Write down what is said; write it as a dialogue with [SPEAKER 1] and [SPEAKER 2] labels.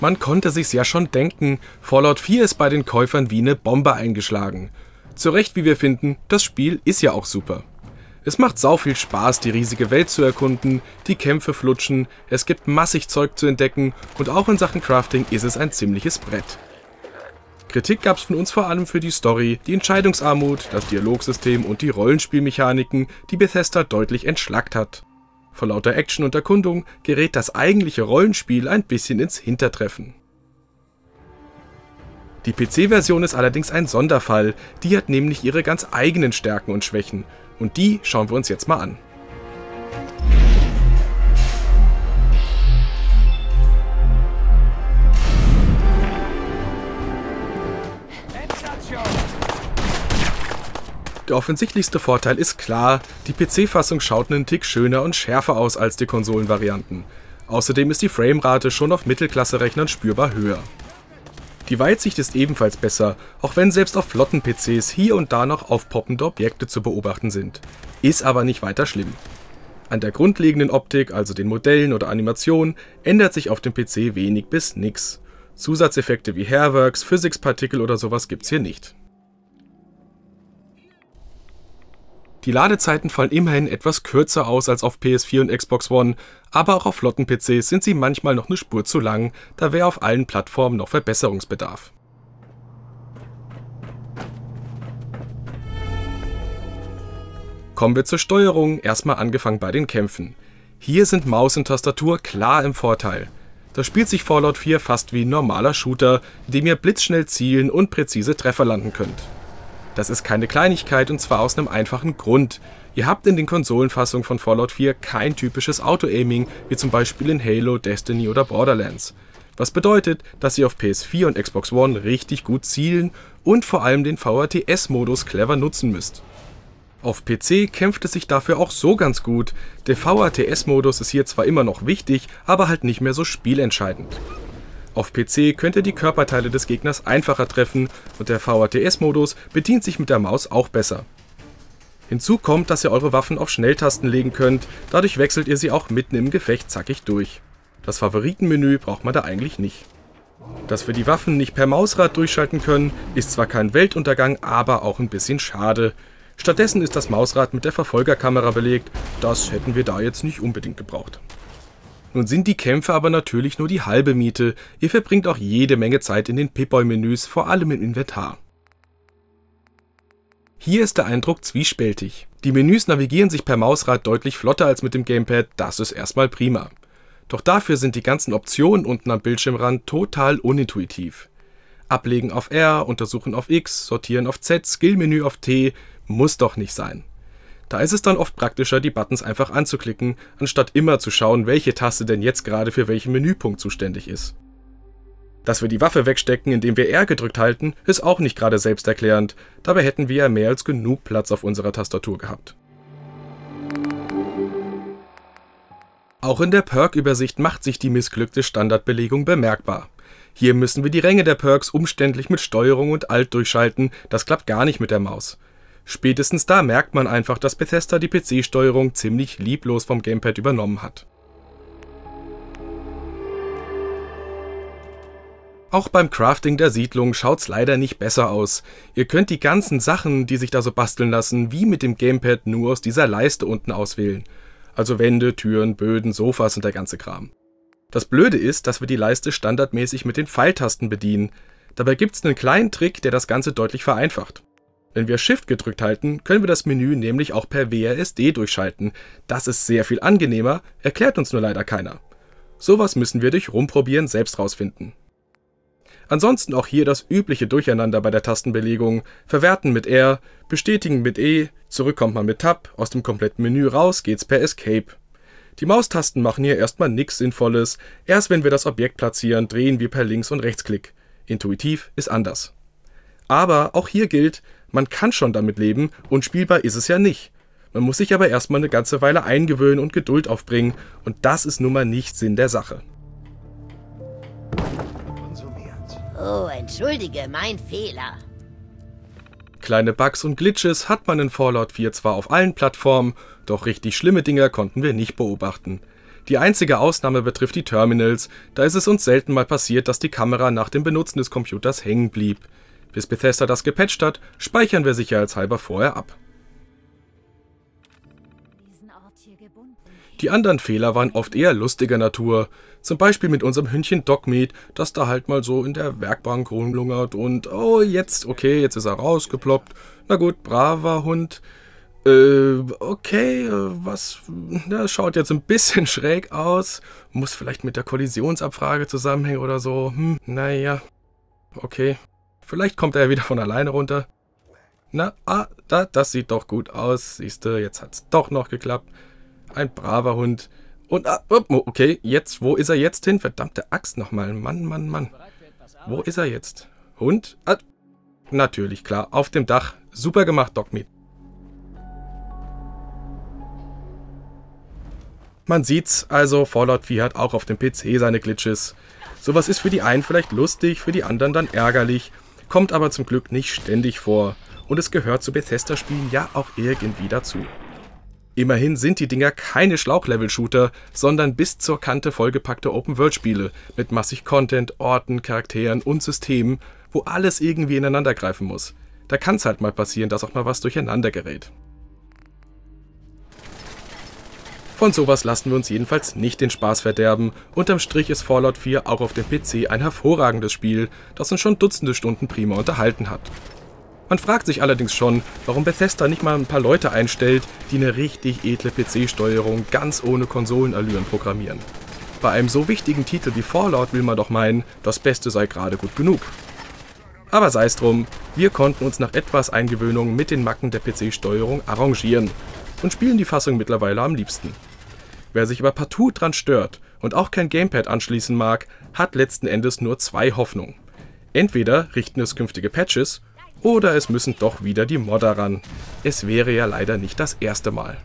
[SPEAKER 1] Man konnte sich's ja schon denken, Fallout 4 ist bei den Käufern wie eine Bombe eingeschlagen. Zu Recht, wie wir finden, das Spiel ist ja auch super. Es macht sau viel Spaß, die riesige Welt zu erkunden, die Kämpfe flutschen, es gibt massig Zeug zu entdecken und auch in Sachen Crafting ist es ein ziemliches Brett. Kritik gab's von uns vor allem für die Story, die Entscheidungsarmut, das Dialogsystem und die Rollenspielmechaniken, die Bethesda deutlich entschlackt hat. Vor lauter Action und Erkundung gerät das eigentliche Rollenspiel ein bisschen ins Hintertreffen. Die PC-Version ist allerdings ein Sonderfall, die hat nämlich ihre ganz eigenen Stärken und Schwächen, und die schauen wir uns jetzt mal an. Der offensichtlichste Vorteil ist klar, die PC-Fassung schaut einen Tick schöner und schärfer aus als die Konsolenvarianten. Außerdem ist die Framerate schon auf Mittelklasse-Rechnern spürbar höher. Die Weitsicht ist ebenfalls besser, auch wenn selbst auf flotten PCs hier und da noch aufpoppende Objekte zu beobachten sind. Ist aber nicht weiter schlimm. An der grundlegenden Optik, also den Modellen oder Animationen, ändert sich auf dem PC wenig bis nix. Zusatzeffekte wie Hairworks, Physics-Partikel oder sowas gibt's hier nicht. Die Ladezeiten fallen immerhin etwas kürzer aus als auf PS4 und Xbox One, aber auch auf flotten PCs sind sie manchmal noch eine Spur zu lang, da wäre auf allen Plattformen noch Verbesserungsbedarf. Kommen wir zur Steuerung, erstmal angefangen bei den Kämpfen. Hier sind Maus und Tastatur klar im Vorteil. Das spielt sich Fallout 4 fast wie ein normaler Shooter, in dem ihr blitzschnell zielen und präzise Treffer landen könnt. Das ist keine Kleinigkeit und zwar aus einem einfachen Grund. Ihr habt in den Konsolenfassungen von Fallout 4 kein typisches Auto-Aiming, wie zum Beispiel in Halo, Destiny oder Borderlands. Was bedeutet, dass ihr auf PS4 und Xbox One richtig gut zielen und vor allem den VRTS-Modus clever nutzen müsst. Auf PC kämpft es sich dafür auch so ganz gut. Der VRTS-Modus ist hier zwar immer noch wichtig, aber halt nicht mehr so spielentscheidend. Auf PC könnt ihr die Körperteile des Gegners einfacher treffen und der VATS-Modus bedient sich mit der Maus auch besser. Hinzu kommt, dass ihr eure Waffen auf Schnelltasten legen könnt, dadurch wechselt ihr sie auch mitten im Gefecht zackig durch. Das Favoritenmenü braucht man da eigentlich nicht. Dass wir die Waffen nicht per Mausrad durchschalten können, ist zwar kein Weltuntergang, aber auch ein bisschen schade. Stattdessen ist das Mausrad mit der Verfolgerkamera belegt, das hätten wir da jetzt nicht unbedingt gebraucht. Nun sind die Kämpfe aber natürlich nur die halbe Miete, ihr verbringt auch jede Menge Zeit in den Pip-Boy-Menüs, vor allem im Inventar. Hier ist der Eindruck zwiespältig. Die Menüs navigieren sich per Mausrad deutlich flotter als mit dem Gamepad, das ist erstmal prima. Doch dafür sind die ganzen Optionen unten am Bildschirmrand total unintuitiv. Ablegen auf R, Untersuchen auf X, Sortieren auf Z, Skillmenü auf T, muss doch nicht sein. Da ist es dann oft praktischer, die Buttons einfach anzuklicken, anstatt immer zu schauen, welche Taste denn jetzt gerade für welchen Menüpunkt zuständig ist. Dass wir die Waffe wegstecken, indem wir R gedrückt halten, ist auch nicht gerade selbsterklärend, dabei hätten wir ja mehr als genug Platz auf unserer Tastatur gehabt. Auch in der Perk-Übersicht macht sich die missglückte Standardbelegung bemerkbar. Hier müssen wir die Ränge der Perks umständlich mit Steuerung und Alt durchschalten, das klappt gar nicht mit der Maus. Spätestens da merkt man einfach, dass Bethesda die PC-Steuerung ziemlich lieblos vom Gamepad übernommen hat. Auch beim Crafting der Siedlung schaut's leider nicht besser aus. Ihr könnt die ganzen Sachen, die sich da so basteln lassen, wie mit dem Gamepad nur aus dieser Leiste unten auswählen. Also Wände, Türen, Böden, Sofas und der ganze Kram. Das Blöde ist, dass wir die Leiste standardmäßig mit den Pfeiltasten bedienen. Dabei gibt's einen kleinen Trick, der das Ganze deutlich vereinfacht. Wenn wir Shift gedrückt halten, können wir das Menü nämlich auch per WASD durchschalten. Das ist sehr viel angenehmer, erklärt uns nur leider keiner. Sowas müssen wir durch Rumprobieren selbst rausfinden. Ansonsten auch hier das übliche Durcheinander bei der Tastenbelegung. Verwerten mit R, bestätigen mit E, zurück kommt man mit Tab, aus dem kompletten Menü raus geht's per Escape. Die Maustasten machen hier erstmal nichts Sinnvolles, erst wenn wir das Objekt platzieren, drehen wir per Links- und Rechtsklick. Intuitiv ist anders. Aber auch hier gilt, man kann schon damit leben, unspielbar ist es ja nicht. Man muss sich aber erstmal eine ganze Weile eingewöhnen und Geduld aufbringen, und das ist nun mal nicht Sinn der Sache. Oh, entschuldige, mein Fehler. Kleine Bugs und Glitches hat man in Fallout 4 zwar auf allen Plattformen, doch richtig schlimme Dinger konnten wir nicht beobachten. Die einzige Ausnahme betrifft die Terminals, da ist es uns selten mal passiert, dass die Kamera nach dem Benutzen des Computers hängen blieb. Bis Bethesda das gepatcht hat, speichern wir sicherheitshalber vorher ab. Die anderen Fehler waren oft eher lustiger Natur. Zum Beispiel mit unserem Hündchen Dogmeat, das da halt mal so in der Werkbank rumlungert und oh, jetzt, okay, jetzt ist er rausgeploppt. Na gut, braver Hund. Äh, okay, äh, was, na, schaut jetzt ein bisschen schräg aus. Muss vielleicht mit der Kollisionsabfrage zusammenhängen oder so. Hm, naja, okay. Vielleicht kommt er wieder von alleine runter. Na, ah, da, das sieht doch gut aus. Siehst du, jetzt es doch noch geklappt. Ein braver Hund. Und, ah, oh, okay, jetzt, wo ist er jetzt hin? Verdammte Axt nochmal. Mann, Mann, Mann. Wo ist er jetzt? Hund? Ah, natürlich, klar. Auf dem Dach. Super gemacht, Dogmeat. Man sieht's, also Fallout 4 hat auch auf dem PC seine Glitches. Sowas ist für die einen vielleicht lustig, für die anderen dann ärgerlich kommt aber zum Glück nicht ständig vor und es gehört zu Bethesda-Spielen ja auch irgendwie dazu. Immerhin sind die Dinger keine Schlauchlevel-Shooter, sondern bis zur Kante vollgepackte Open-World-Spiele mit massig Content, Orten, Charakteren und Systemen, wo alles irgendwie ineinander greifen muss. Da kann es halt mal passieren, dass auch mal was durcheinander gerät. Von sowas lassen wir uns jedenfalls nicht den Spaß verderben. Unterm Strich ist Fallout 4 auch auf dem PC ein hervorragendes Spiel, das uns schon dutzende Stunden prima unterhalten hat. Man fragt sich allerdings schon, warum Bethesda nicht mal ein paar Leute einstellt, die eine richtig edle PC-Steuerung ganz ohne Konsolenallüren programmieren. Bei einem so wichtigen Titel wie Fallout will man doch meinen, das Beste sei gerade gut genug. Aber sei es drum, wir konnten uns nach etwas Eingewöhnung mit den Macken der PC-Steuerung arrangieren und spielen die Fassung mittlerweile am liebsten. Wer sich aber partout dran stört und auch kein Gamepad anschließen mag, hat letzten Endes nur zwei Hoffnungen. Entweder richten es künftige Patches oder es müssen doch wieder die Modder ran. Es wäre ja leider nicht das erste Mal.